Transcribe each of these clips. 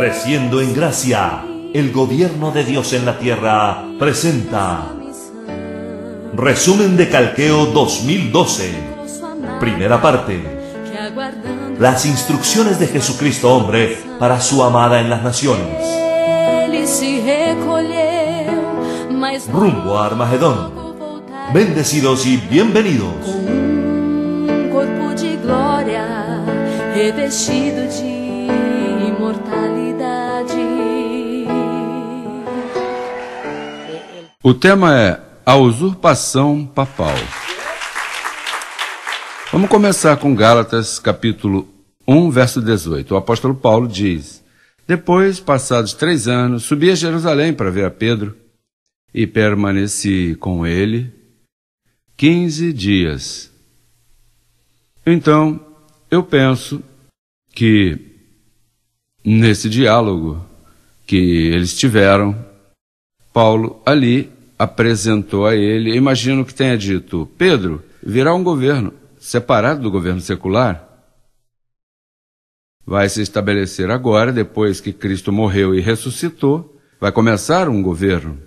Creciendo en gracia, el gobierno de Dios en la tierra presenta Resumen de Calqueo 2012, primera parte. Las instrucciones de Jesucristo hombre para su amada en las naciones. Rumbo a Armagedón. Bendecidos y bienvenidos. revestido de O tema é a usurpação papal. Vamos começar com Gálatas, capítulo 1, verso 18. O apóstolo Paulo diz: Depois, passados três anos, subi a Jerusalém para ver a Pedro e permaneci com ele quinze dias. Então, eu penso que nesse diálogo que eles tiveram, Paulo ali apresentou a ele, imagino que tenha dito: Pedro, virá um governo separado do governo secular. Vai se estabelecer agora, depois que Cristo morreu e ressuscitou, vai começar um governo.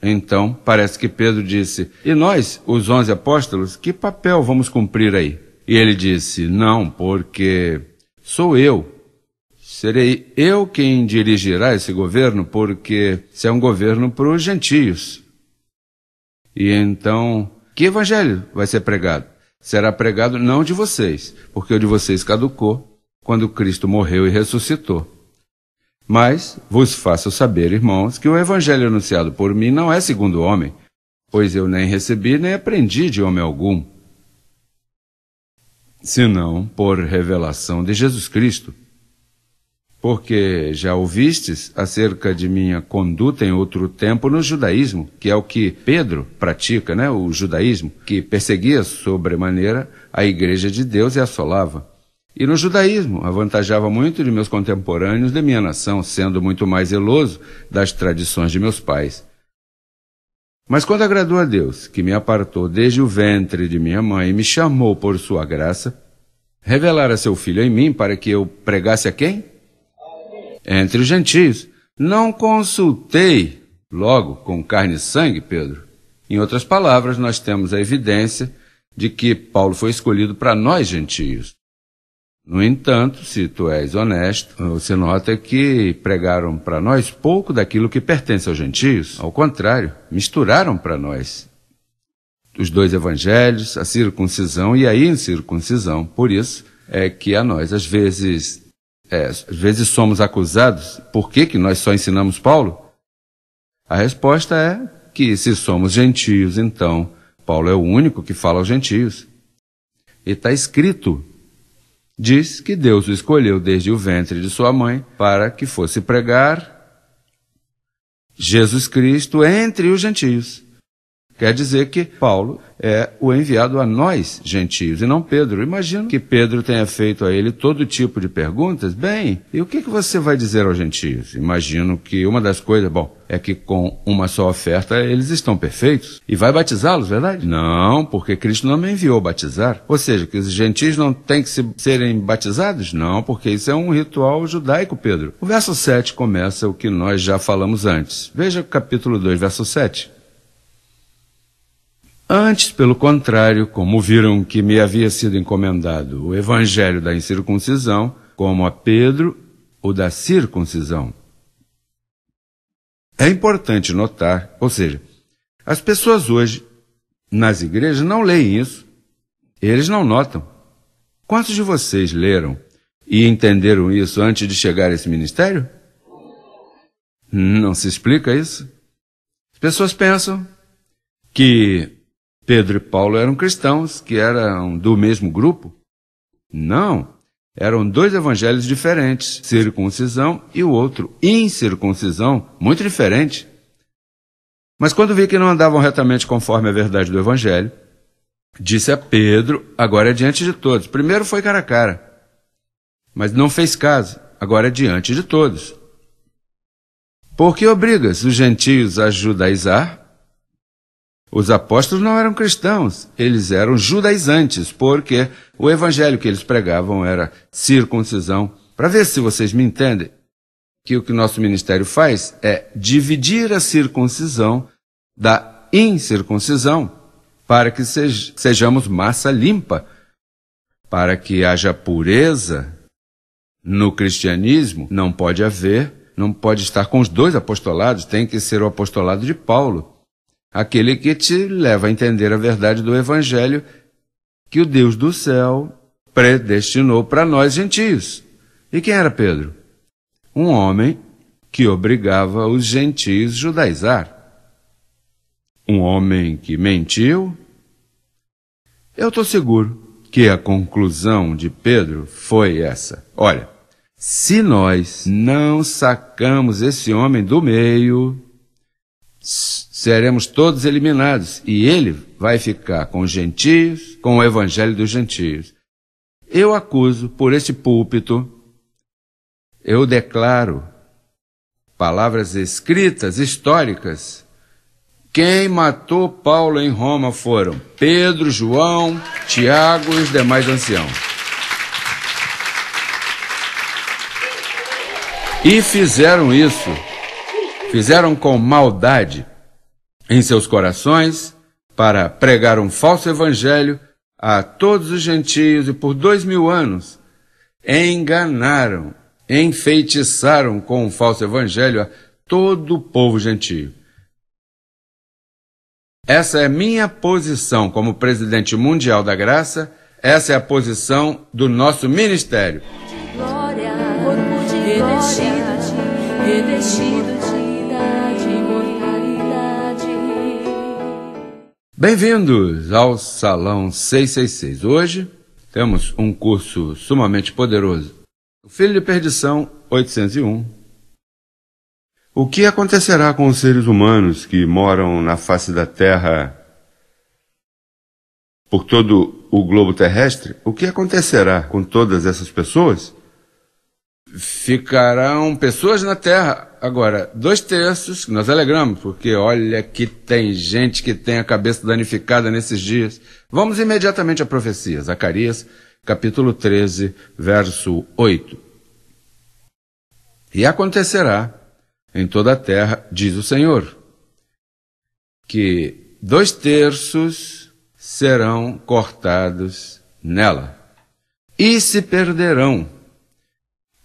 Então, parece que Pedro disse: E nós, os onze apóstolos, que papel vamos cumprir aí? E ele disse: Não, porque sou eu Serei eu quem dirigirá esse governo, porque se é um governo para os gentios. E então, que evangelho vai ser pregado? Será pregado não de vocês, porque o de vocês caducou quando Cristo morreu e ressuscitou. Mas vos faço saber, irmãos, que o evangelho anunciado por mim não é segundo homem, pois eu nem recebi nem aprendi de homem algum, senão por revelação de Jesus Cristo porque já ouvistes acerca de minha conduta em outro tempo no judaísmo, que é o que Pedro pratica, né? O judaísmo, que perseguia sobremaneira a igreja de Deus e assolava. E no judaísmo, avantajava muito de meus contemporâneos de minha nação, sendo muito mais zeloso das tradições de meus pais. Mas quando agradou a Deus, que me apartou desde o ventre de minha mãe e me chamou por sua graça, revelara seu filho em mim para que eu pregasse a quem? entre os gentios. Não consultei logo com carne e sangue, Pedro. Em outras palavras, nós temos a evidência de que Paulo foi escolhido para nós gentios. No entanto, se tu és honesto, você nota que pregaram para nós pouco daquilo que pertence aos gentios. Ao contrário, misturaram para nós os dois evangelhos, a circuncisão e a incircuncisão. Por isso é que a nós, às vezes, é, às vezes somos acusados, por que, que nós só ensinamos Paulo? A resposta é que se somos gentios, então Paulo é o único que fala aos gentios. E está escrito, diz que Deus o escolheu desde o ventre de sua mãe para que fosse pregar Jesus Cristo entre os gentios. Quer dizer que Paulo é o enviado a nós, gentios, e não Pedro. Imagino que Pedro tenha feito a ele todo tipo de perguntas. Bem, e o que, que você vai dizer aos gentios? Imagino que uma das coisas, bom, é que com uma só oferta eles estão perfeitos. E vai batizá-los, verdade? Não, porque Cristo não me enviou batizar. Ou seja, que os gentios não têm que se, serem batizados? Não, porque isso é um ritual judaico, Pedro. O verso 7 começa o que nós já falamos antes. Veja o capítulo 2, verso 7. Antes, pelo contrário, como viram que me havia sido encomendado o evangelho da incircuncisão, como a Pedro, o da circuncisão. É importante notar, ou seja, as pessoas hoje nas igrejas não leem isso, eles não notam. Quantos de vocês leram e entenderam isso antes de chegar a esse ministério? Não se explica isso? As pessoas pensam que Pedro e Paulo eram cristãos, que eram do mesmo grupo? Não. Eram dois evangelhos diferentes, circuncisão e o outro, incircuncisão, muito diferente. Mas quando vi que não andavam retamente conforme a verdade do evangelho, disse a Pedro, agora é diante de todos. Primeiro foi cara a cara, mas não fez caso, agora é diante de todos. Por que obrigas os gentios a judaizar os apóstolos não eram cristãos, eles eram judaizantes, porque o evangelho que eles pregavam era circuncisão. Para ver se vocês me entendem, que o que nosso ministério faz é dividir a circuncisão da incircuncisão, para que sejamos massa limpa, para que haja pureza. No cristianismo não pode haver, não pode estar com os dois apostolados, tem que ser o apostolado de Paulo aquele que te leva a entender a verdade do Evangelho que o Deus do céu predestinou para nós gentios. E quem era Pedro? Um homem que obrigava os gentios judaizar. Um homem que mentiu? Eu estou seguro que a conclusão de Pedro foi essa. Olha, se nós não sacamos esse homem do meio, seremos todos eliminados e ele vai ficar com os gentios, com o evangelho dos gentios. Eu acuso por este púlpito, eu declaro palavras escritas, históricas. Quem matou Paulo em Roma foram Pedro, João, Tiago e os demais anciãos. E fizeram isso fizeram com maldade em seus corações para pregar um falso evangelho a todos os gentios e por dois mil anos enganaram, enfeitiçaram com um falso evangelho a todo o povo gentio. Essa é minha posição como presidente mundial da graça, essa é a posição do nosso ministério. Glória, corpo de glória, Bem-vindos ao Salão 666. Hoje temos um curso sumamente poderoso. O Filho de Perdição 801. O que acontecerá com os seres humanos que moram na face da Terra por todo o globo terrestre? O que acontecerá com todas essas pessoas? ficarão pessoas na terra. Agora, dois terços, nós alegramos, porque olha que tem gente que tem a cabeça danificada nesses dias. Vamos imediatamente à profecia, Zacarias, capítulo 13, verso 8. E acontecerá em toda a terra, diz o Senhor, que dois terços serão cortados nela e se perderão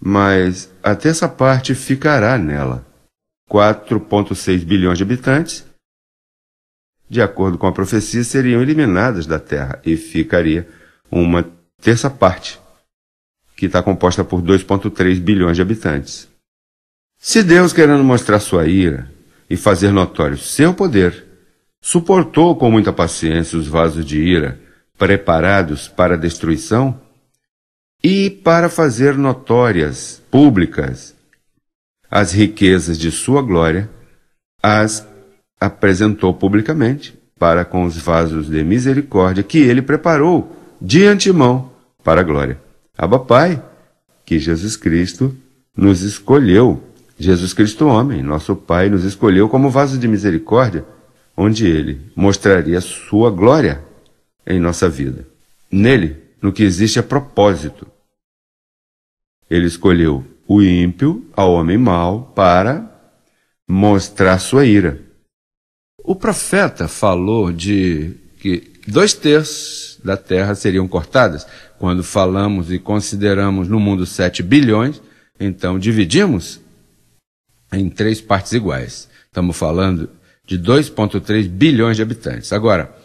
mas até essa parte ficará nela. 4,6 bilhões de habitantes, de acordo com a profecia, seriam eliminadas da Terra e ficaria uma terça parte, que está composta por 2,3 bilhões de habitantes. Se Deus, querendo mostrar sua ira e fazer notório seu poder, suportou com muita paciência os vasos de ira preparados para a destruição, e para fazer notórias, públicas, as riquezas de sua glória, as apresentou publicamente para com os vasos de misericórdia que ele preparou de antemão para a glória. Abba Pai, que Jesus Cristo nos escolheu, Jesus Cristo homem, nosso Pai, nos escolheu como vaso de misericórdia, onde ele mostraria sua glória em nossa vida. Nele, no que existe a propósito, ele escolheu o ímpio, ao homem mau, para mostrar sua ira. O profeta falou de que dois terços da terra seriam cortadas. Quando falamos e consideramos no mundo 7 bilhões, então dividimos em três partes iguais. Estamos falando de 2,3 bilhões de habitantes. Agora,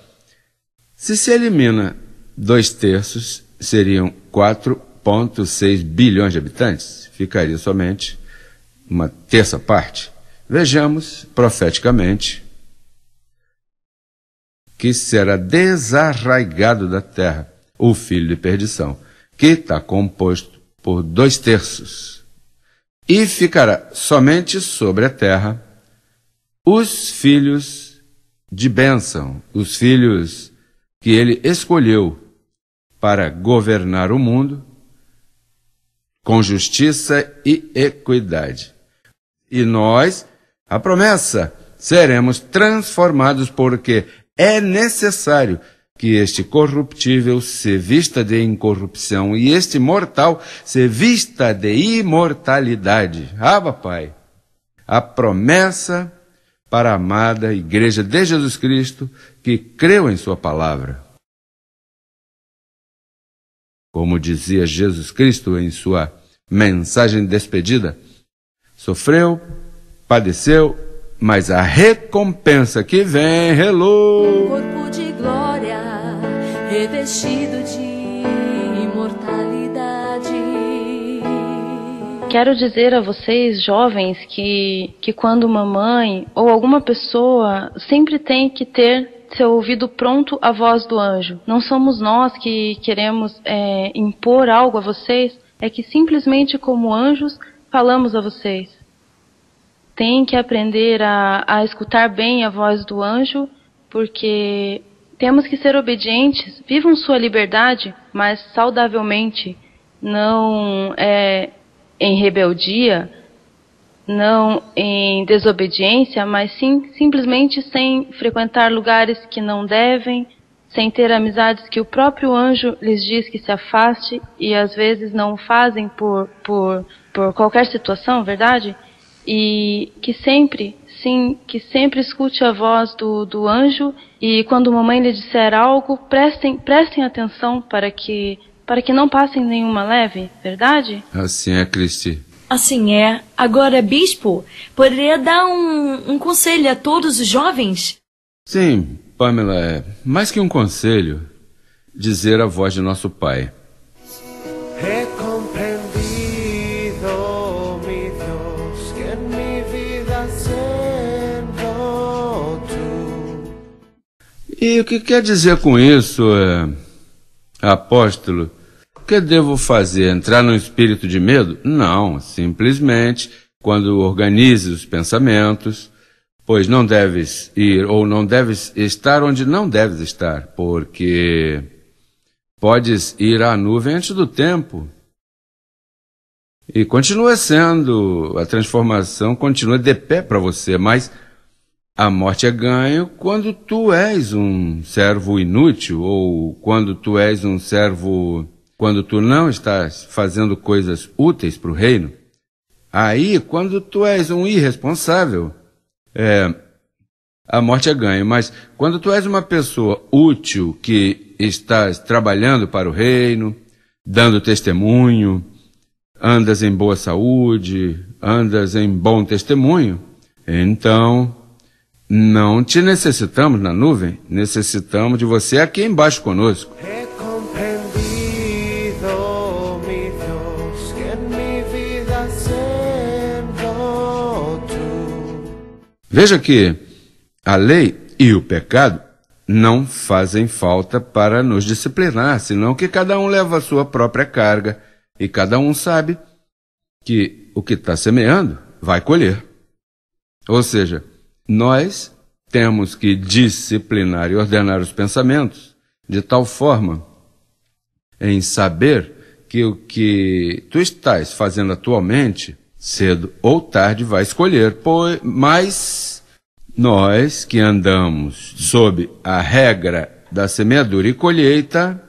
se se elimina dois terços, seriam 4 1,6 bilhões de habitantes, ficaria somente uma terça parte. Vejamos, profeticamente, que será desarraigado da terra o filho de perdição, que está composto por dois terços, e ficará somente sobre a terra os filhos de bênção, os filhos que ele escolheu para governar o mundo com justiça e equidade. E nós, a promessa, seremos transformados porque é necessário que este corruptível se vista de incorrupção e este mortal se vista de imortalidade. ah, Pai, a promessa para a amada Igreja de Jesus Cristo que creu em Sua palavra. Como dizia Jesus Cristo em Sua mensagem de despedida. Sofreu, padeceu, mas a recompensa que vem, hello! Um corpo de glória, revestido de imortalidade. Quero dizer a vocês, jovens, que, que quando uma mãe ou alguma pessoa sempre tem que ter seu ouvido pronto à voz do anjo. Não somos nós que queremos é, impor algo a vocês, é que simplesmente como anjos falamos a vocês. Tem que aprender a, a escutar bem a voz do anjo, porque temos que ser obedientes, vivam sua liberdade, mas saudavelmente, não é, em rebeldia, não em desobediência, mas sim simplesmente sem frequentar lugares que não devem, sem ter amizades que o próprio anjo lhes diz que se afaste e às vezes não o fazem por, por, por qualquer situação, verdade? E que sempre, sim, que sempre escute a voz do, do anjo e quando mamãe lhe disser algo, prestem, prestem atenção para que, para que não passem nenhuma leve, verdade? Assim é, Cristi. Assim é. Agora, bispo, poderia dar um, um conselho a todos os jovens? Sim, Pamela, é mais que um conselho, dizer a voz de nosso Pai. E o que quer dizer com isso, é, apóstolo? O que devo fazer? Entrar num espírito de medo? Não, simplesmente quando organize os pensamentos, Pois não deves ir ou não deves estar onde não deves estar, porque podes ir à nuvem antes do tempo. E continua sendo, a transformação continua de pé para você, mas a morte é ganho quando tu és um servo inútil ou quando tu és um servo, quando tu não estás fazendo coisas úteis para o reino. Aí, quando tu és um irresponsável, é, a morte é ganho. Mas quando tu és uma pessoa útil, que estás trabalhando para o reino, dando testemunho, andas em boa saúde, andas em bom testemunho, então não te necessitamos na nuvem, necessitamos de você aqui embaixo conosco. Veja que a lei e o pecado não fazem falta para nos disciplinar, senão que cada um leva a sua própria carga e cada um sabe que o que está semeando vai colher. Ou seja, nós temos que disciplinar e ordenar os pensamentos de tal forma em saber que o que tu estás fazendo atualmente cedo ou tarde vai escolher, pois, mas nós que andamos sob a regra da semeadura e colheita,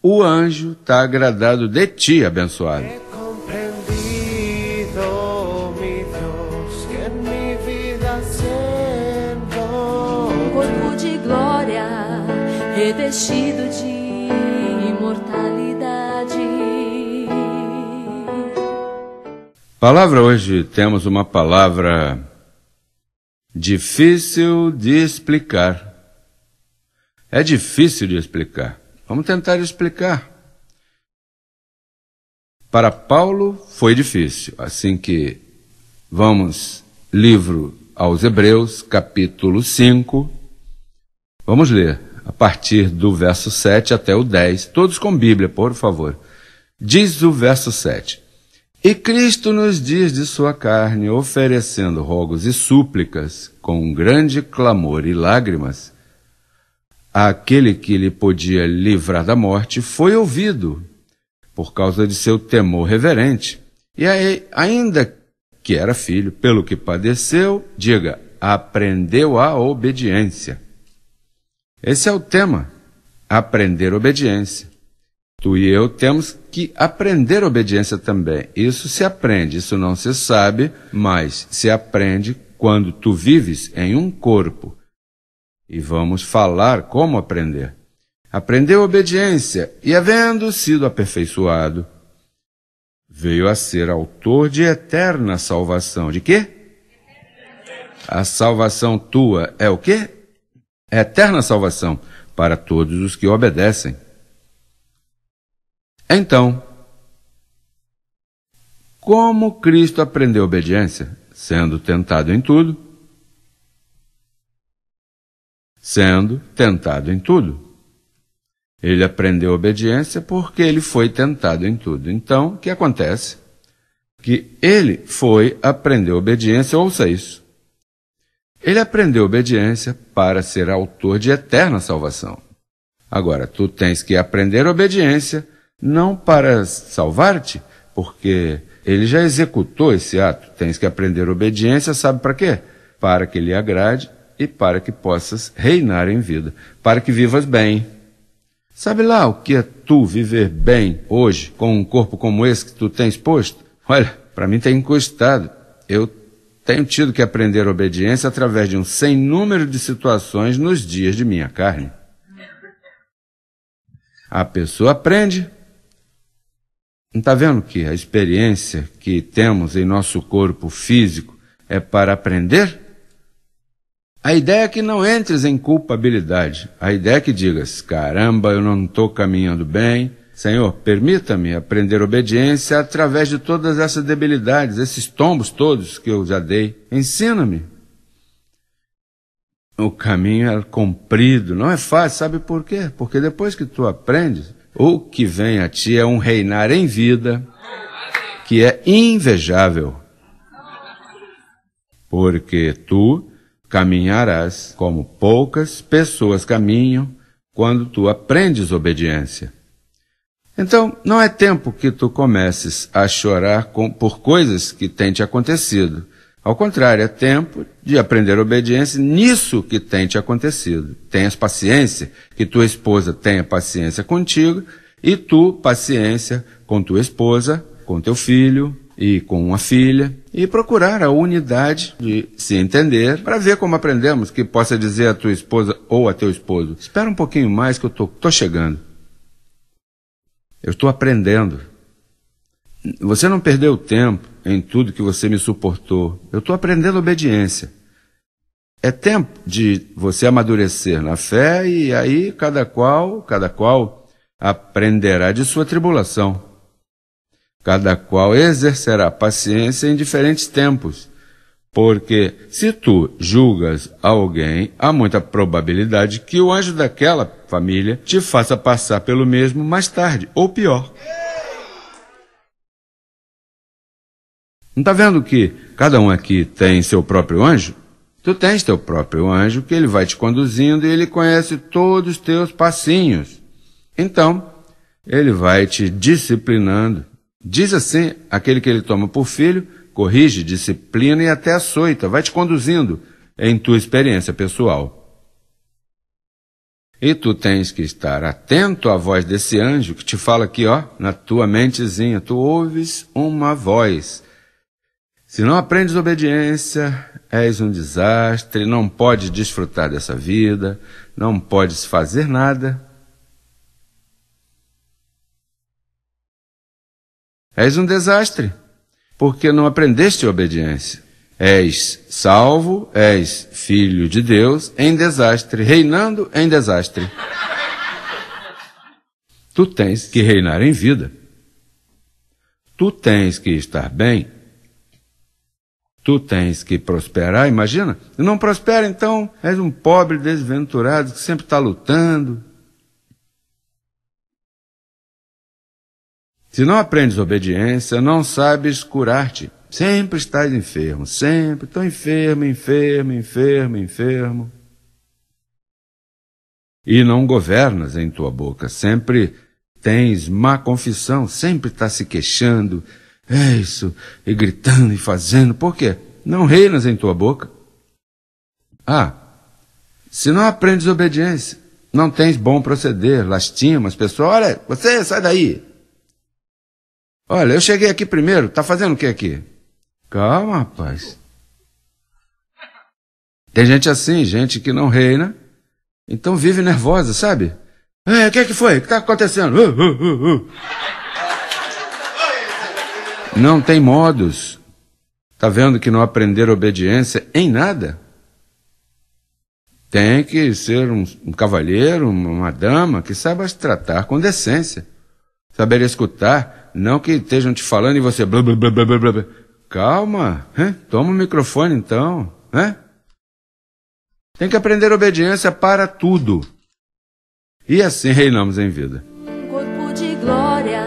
o anjo está agradado de ti, abençoado. Um corpo de glória, revestido de Palavra hoje temos uma palavra difícil de explicar. É difícil de explicar. Vamos tentar explicar. Para Paulo foi difícil, assim que vamos livro aos Hebreus, capítulo 5. Vamos ler a partir do verso 7 até o 10, todos com Bíblia, por favor. Diz o verso 7: e Cristo nos diz de sua carne, oferecendo rogos e súplicas, com grande clamor e lágrimas, aquele que lhe podia livrar da morte foi ouvido, por causa de seu temor reverente. E aí, ainda que era filho, pelo que padeceu, diga, aprendeu a obediência. Esse é o tema, aprender obediência. Tu e eu temos que aprender obediência também. Isso se aprende, isso não se sabe, mas se aprende quando tu vives em um corpo. E vamos falar como aprender. Aprendeu obediência e, havendo sido aperfeiçoado, veio a ser autor de eterna salvação. De quê? A salvação tua é o quê? É eterna salvação para todos os que obedecem. Então, como Cristo aprendeu obediência, sendo tentado em tudo? Sendo tentado em tudo. Ele aprendeu obediência porque ele foi tentado em tudo. Então, o que acontece? Que ele foi aprender obediência, ouça isso. Ele aprendeu obediência para ser autor de eterna salvação. Agora, tu tens que aprender obediência não para salvar-te, porque ele já executou esse ato. Tens que aprender obediência, sabe para quê? Para que lhe agrade e para que possas reinar em vida, para que vivas bem. Sabe lá o que é tu viver bem hoje com um corpo como esse que tu tens posto? Olha, para mim tem encostado. Eu tenho tido que aprender obediência através de um sem número de situações nos dias de minha carne. A pessoa aprende não está vendo que a experiência que temos em nosso corpo físico é para aprender? A ideia é que não entres em culpabilidade. A ideia é que digas: caramba, eu não estou caminhando bem. Senhor, permita-me aprender obediência através de todas essas debilidades, esses tombos todos que eu já dei. Ensina-me. O caminho é comprido, não é fácil, sabe por quê? Porque depois que tu aprendes, o que vem a ti é um reinar em vida que é invejável, porque tu caminharás como poucas pessoas caminham quando tu aprendes obediência. Então, não é tempo que tu comeces a chorar com, por coisas que têm te acontecido, ao contrário, é tempo de aprender obediência nisso que tem te acontecido. Tenhas paciência, que tua esposa tenha paciência contigo, e tu paciência com tua esposa, com teu filho e com uma filha, e procurar a unidade de se entender para ver como aprendemos, que possa dizer à tua esposa ou a teu esposo, espera um pouquinho mais que eu tô, tô chegando. Eu estou aprendendo. Você não perdeu tempo em tudo que você me suportou. Eu estou aprendendo obediência. É tempo de você amadurecer na fé e aí cada qual, cada qual aprenderá de sua tribulação. Cada qual exercerá paciência em diferentes tempos. Porque se tu julgas alguém, há muita probabilidade que o anjo daquela família te faça passar pelo mesmo mais tarde, ou pior. Não está vendo que cada um aqui tem seu próprio anjo? Tu tens teu próprio anjo que ele vai te conduzindo e ele conhece todos os teus passinhos. Então, ele vai te disciplinando. Diz assim: aquele que ele toma por filho, corrige, disciplina e até açoita, vai te conduzindo em tua experiência pessoal. E tu tens que estar atento à voz desse anjo que te fala aqui, ó, na tua mentezinha. Tu ouves uma voz se não aprendes obediência, és um desastre, não pode desfrutar dessa vida, não podes fazer nada. És um desastre, porque não aprendeste obediência. És salvo, és filho de Deus em desastre, reinando em desastre. tu tens que reinar em vida. Tu tens que estar bem tu tens que prosperar, imagina? Não prospera, então és um pobre desventurado que sempre está lutando. Se não aprendes obediência, não sabes curar-te. Sempre estás enfermo, sempre estou enfermo, enfermo, enfermo, enfermo. E não governas em tua boca, sempre tens má confissão, sempre está se queixando, é isso, e gritando e fazendo. Por quê? Não reinas em tua boca. Ah, se não aprendes obediência, não tens bom proceder, lastimas, pessoal, Olha, você sai daí. Olha, eu cheguei aqui primeiro, tá fazendo o que aqui? Calma, rapaz. Tem gente assim, gente que não reina, então vive nervosa, sabe? É, o que, é que foi? O que tá acontecendo? Uh, uh, uh, uh. Não tem modos. Está vendo que não aprender obediência em nada? Tem que ser um, um cavalheiro, uma dama que saiba se tratar com decência. Saber escutar, não que estejam te falando e você blá blá blá blá blá. blá. Calma, hein? toma o microfone então, Tem que aprender obediência para tudo. E assim reinamos em vida. Um corpo de glória,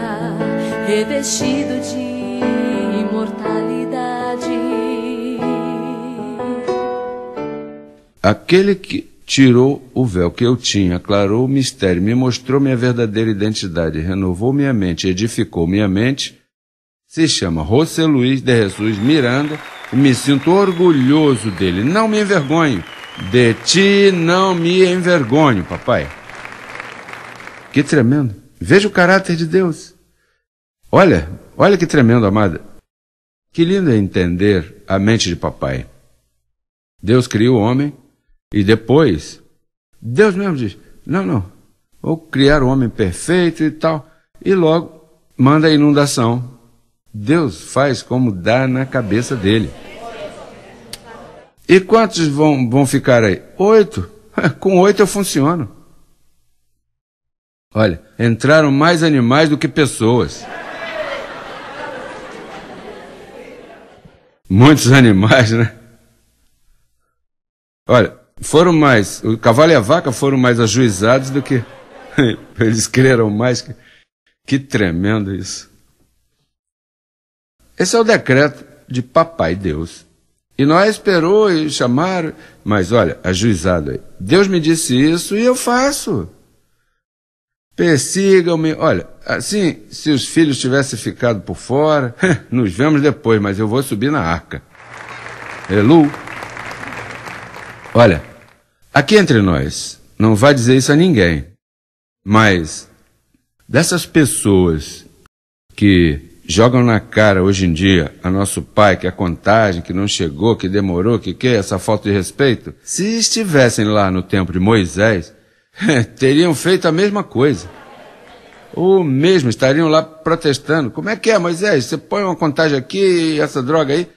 revestido de Aquele que tirou o véu que eu tinha, aclarou o mistério, me mostrou minha verdadeira identidade, renovou minha mente, edificou minha mente, se chama José Luiz de Jesus Miranda e me sinto orgulhoso dele. Não me envergonho. De ti não me envergonho, papai. Que tremendo. Veja o caráter de Deus. Olha, olha que tremendo, amada. Que lindo é entender a mente de papai. Deus criou o homem e depois, Deus mesmo diz: não, não, vou criar o um homem perfeito e tal. E logo manda a inundação. Deus faz como dá na cabeça dele. E quantos vão, vão ficar aí? Oito. Com oito eu funciono. Olha, entraram mais animais do que pessoas. Muitos animais, né? Olha, foram mais, o cavalo e a vaca foram mais ajuizados do que eles creram mais. Que, que tremendo isso. Esse é o decreto de Papai Deus. E nós esperou e chamaram, mas olha, ajuizado aí. Deus me disse isso e eu faço. Persigam-me. Olha, assim, se os filhos tivessem ficado por fora, nos vemos depois, mas eu vou subir na arca. Elu. Olha, Aqui entre nós, não vai dizer isso a ninguém, mas dessas pessoas que jogam na cara hoje em dia a nosso pai que a é contagem que não chegou, que demorou, que que essa falta de respeito, se estivessem lá no tempo de Moisés, teriam feito a mesma coisa. Ou mesmo estariam lá protestando. Como é que é, Moisés? Você põe uma contagem aqui, essa droga aí.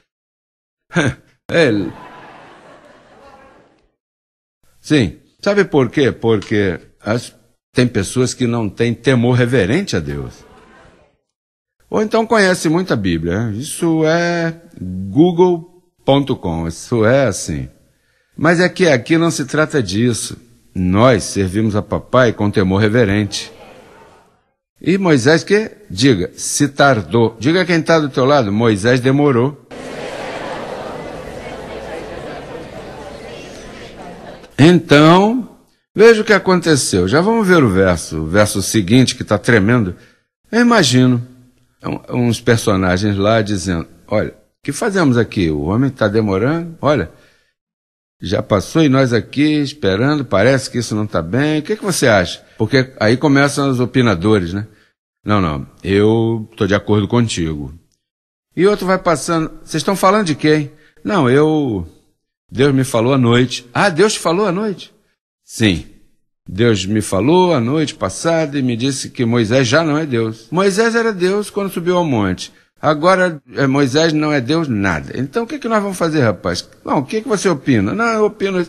ele é, Sim. Sabe por quê? Porque as, tem pessoas que não têm temor reverente a Deus. Ou então conhece muito a Bíblia. Isso é google.com. Isso é assim. Mas é que aqui não se trata disso. Nós servimos a papai com temor reverente. E Moisés que? Diga, se tardou. Diga quem está do teu lado, Moisés demorou. Então, veja o que aconteceu. Já vamos ver o verso, o verso seguinte, que está tremendo. Eu imagino é é uns personagens lá dizendo: Olha, o que fazemos aqui? O homem está demorando, olha, já passou e nós aqui esperando, parece que isso não está bem. O que, que você acha? Porque aí começam os opinadores, né? Não, não, eu estou de acordo contigo. E outro vai passando. Vocês estão falando de quem? Não, eu. Deus me falou à noite. Ah, Deus te falou à noite? Sim. Deus me falou à noite passada e me disse que Moisés já não é Deus. Moisés era Deus quando subiu ao monte. Agora eh, Moisés não é Deus nada. Então o que, é que nós vamos fazer, rapaz? Não, o que, é que você opina? Não, eu opino.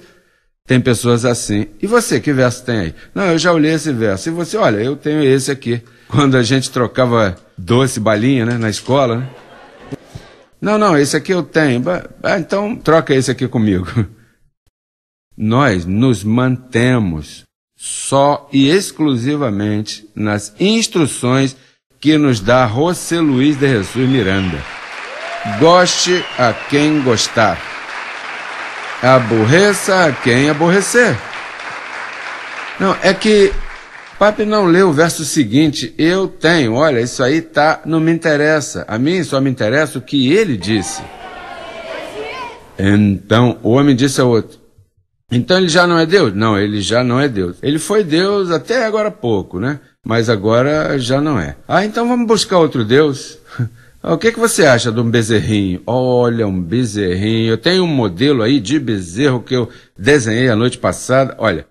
Tem pessoas assim. E você, que verso tem aí? Não, eu já olhei esse verso. E você, olha, eu tenho esse aqui. Quando a gente trocava doce, balinha, né, na escola, né? Não, não, esse aqui eu tenho. Ah, então troca esse aqui comigo. Nós nos mantemos só e exclusivamente nas instruções que nos dá José Luiz de Jesus Miranda. Goste a quem gostar, aborreça a quem aborrecer. Não, é que Papi não leu o verso seguinte, eu tenho, olha, isso aí tá, não me interessa. A mim só me interessa o que ele disse. Então o homem disse ao outro: Então ele já não é Deus? Não, ele já não é Deus. Ele foi Deus até agora pouco, né? Mas agora já não é. Ah, então vamos buscar outro Deus. Ah, o que, que você acha de um bezerrinho? Olha, um bezerrinho. Eu tenho um modelo aí de bezerro que eu desenhei a noite passada. Olha,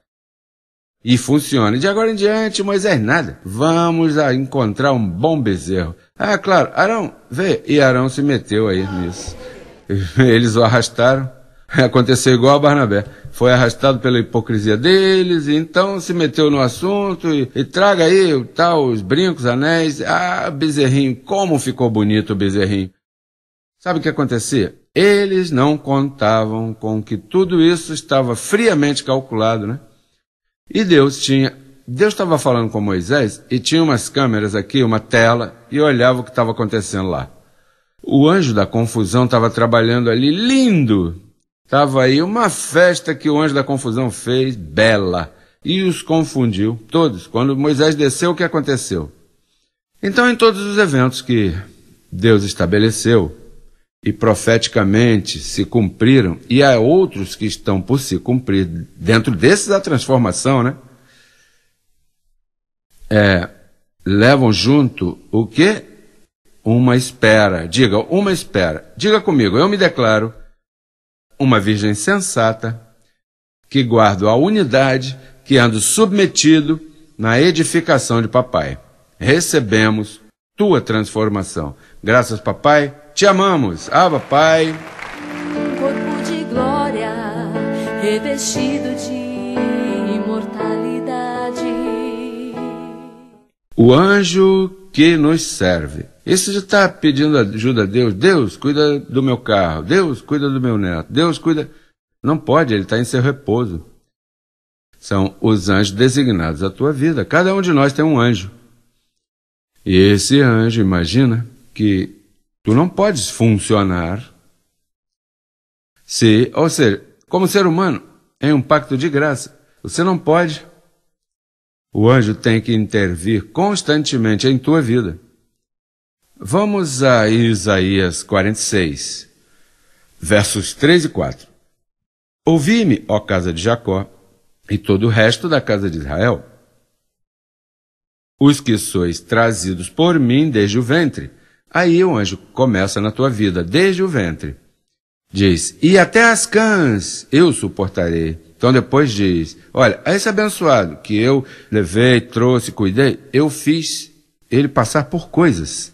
e funciona De agora em diante, Moisés nada. Vamos a encontrar um bom bezerro. Ah, claro, Arão, vê. E Arão se meteu aí nisso. Eles o arrastaram. Aconteceu igual a Barnabé. Foi arrastado pela hipocrisia deles, e então se meteu no assunto e, e traga aí tal, os brincos, anéis. Ah, bezerrinho, como ficou bonito o bezerrinho. Sabe o que acontecia? Eles não contavam com que tudo isso estava friamente calculado, né? E Deus tinha. Deus estava falando com Moisés e tinha umas câmeras aqui, uma tela, e olhava o que estava acontecendo lá. O anjo da confusão estava trabalhando ali, lindo! Estava aí uma festa que o anjo da confusão fez, bela, e os confundiu, todos. Quando Moisés desceu, o que aconteceu? Então, em todos os eventos que Deus estabeleceu, e profeticamente se cumpriram, e há outros que estão por se cumprir, dentro desses da transformação, né? É, levam junto o quê? Uma espera. Diga, uma espera. Diga comigo, eu me declaro uma virgem sensata, que guardo a unidade, que ando submetido na edificação de papai. Recebemos tua transformação. Graças, papai te amamos, Aba Pai. Um corpo de glória, revestido de imortalidade. O anjo que nos serve. Esse já está pedindo ajuda a Deus. Deus cuida do meu carro. Deus cuida do meu neto. Deus cuida. Não pode, ele está em seu repouso. São os anjos designados à tua vida. Cada um de nós tem um anjo. E esse anjo, imagina que Tu não podes funcionar se, ou seja, como ser humano, em um pacto de graça, você não pode. O anjo tem que intervir constantemente em tua vida. Vamos a Isaías 46, versos 3 e 4. Ouvi-me, ó casa de Jacó, e todo o resto da casa de Israel, os que sois trazidos por mim desde o ventre, Aí o anjo começa na tua vida, desde o ventre. Diz, e até as cãs eu suportarei. Então depois diz, olha, esse abençoado que eu levei, trouxe, cuidei, eu fiz ele passar por coisas.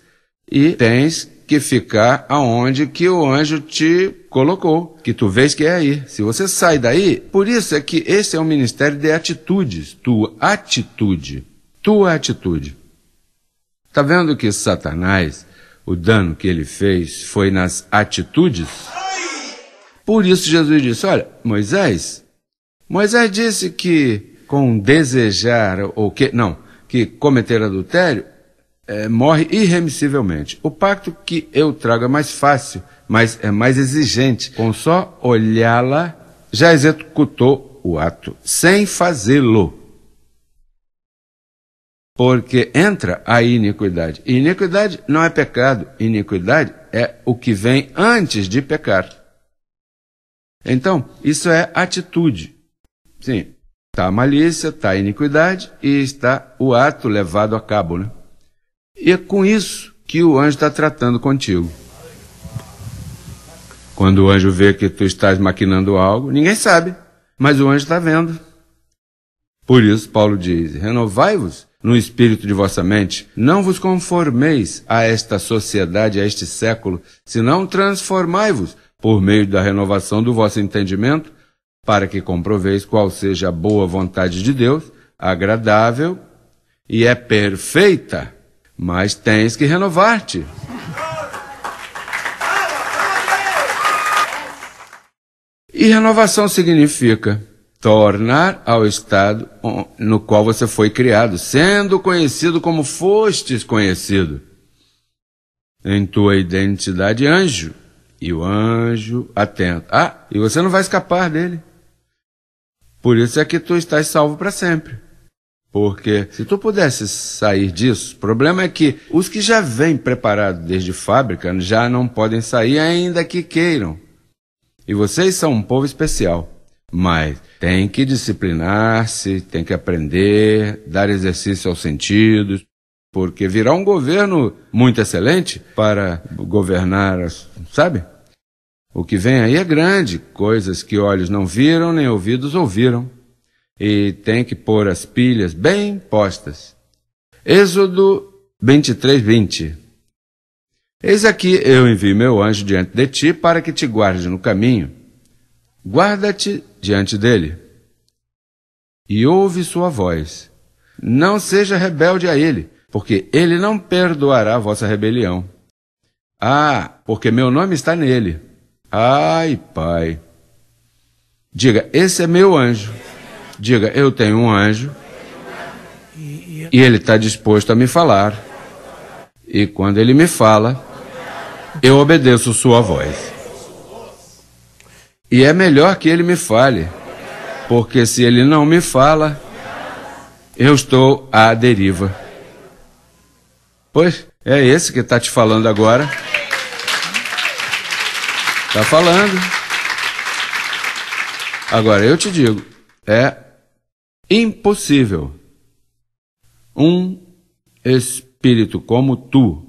E tens que ficar aonde que o anjo te colocou, que tu vês que é aí. Se você sai daí, por isso é que esse é um ministério de atitudes, tua atitude, tua atitude. Tá vendo que Satanás o dano que ele fez foi nas atitudes. Por isso Jesus disse: Olha, Moisés, Moisés disse que com desejar ou que não, que cometer adultério é, morre irremissivelmente. O pacto que eu trago é mais fácil, mas é mais exigente. Com só olhá-la já executou o ato, sem fazê-lo porque entra a iniquidade. E iniquidade não é pecado, iniquidade é o que vem antes de pecar. Então, isso é atitude. Sim, está a malícia, está a iniquidade e está o ato levado a cabo. Né? E é com isso que o anjo está tratando contigo. Quando o anjo vê que tu estás maquinando algo, ninguém sabe, mas o anjo está vendo. Por isso, Paulo diz: renovai-vos no espírito de vossa mente. Não vos conformeis a esta sociedade, a este século, senão transformai-vos por meio da renovação do vosso entendimento, para que comproveis qual seja a boa vontade de Deus, agradável e é perfeita. Mas tens que renovar-te. E renovação significa tornar ao estado no qual você foi criado, sendo conhecido como fostes conhecido, em tua identidade anjo. E o anjo atento. Ah, e você não vai escapar dele. Por isso é que tu estás salvo para sempre. Porque se tu pudesse sair disso, o problema é que os que já vêm preparados desde fábrica já não podem sair ainda que queiram. E vocês são um povo especial. Mas tem que disciplinar-se, tem que aprender, dar exercício aos sentidos, porque virá um governo muito excelente para governar, sabe? O que vem aí é grande, coisas que olhos não viram, nem ouvidos ouviram. E tem que pôr as pilhas bem postas. Êxodo 23, 20. Eis aqui eu envio meu anjo diante de ti para que te guarde no caminho. Guarda-te diante dele. E ouve sua voz. Não seja rebelde a ele, porque ele não perdoará a vossa rebelião. Ah, porque meu nome está nele. Ai, Pai. Diga, esse é meu anjo. Diga, eu tenho um anjo. E ele está disposto a me falar. E quando ele me fala, eu obedeço sua voz. E é melhor que ele me fale, porque se ele não me fala, eu estou à deriva. Pois é esse que está te falando agora. Está falando. Agora eu te digo, é impossível um espírito como tu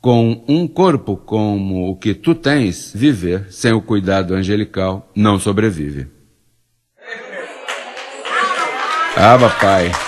com um corpo como o que tu tens, viver sem o cuidado angelical não sobrevive. Aba, Pai.